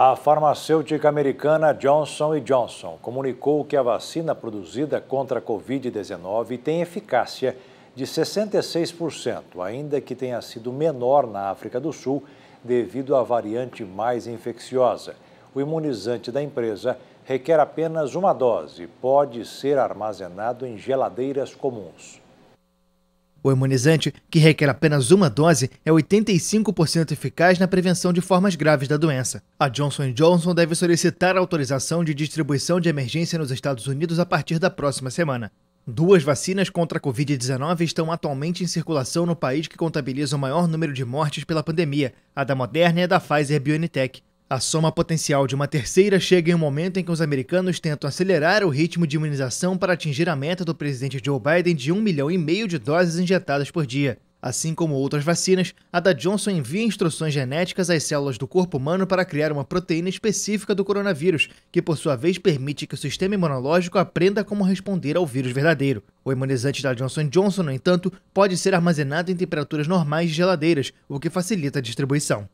A farmacêutica americana Johnson Johnson comunicou que a vacina produzida contra a Covid-19 tem eficácia de 66%, ainda que tenha sido menor na África do Sul devido à variante mais infecciosa. O imunizante da empresa requer apenas uma dose e pode ser armazenado em geladeiras comuns. O imunizante, que requer apenas uma dose, é 85% eficaz na prevenção de formas graves da doença. A Johnson Johnson deve solicitar autorização de distribuição de emergência nos Estados Unidos a partir da próxima semana. Duas vacinas contra a Covid-19 estão atualmente em circulação no país que contabiliza o maior número de mortes pela pandemia, a da Moderna e a da Pfizer BioNTech. A soma potencial de uma terceira chega em um momento em que os americanos tentam acelerar o ritmo de imunização para atingir a meta do presidente Joe Biden de um milhão e meio de doses injetadas por dia. Assim como outras vacinas, a da Johnson envia instruções genéticas às células do corpo humano para criar uma proteína específica do coronavírus, que por sua vez permite que o sistema imunológico aprenda como responder ao vírus verdadeiro. O imunizante da Johnson Johnson, no entanto, pode ser armazenado em temperaturas normais de geladeiras, o que facilita a distribuição.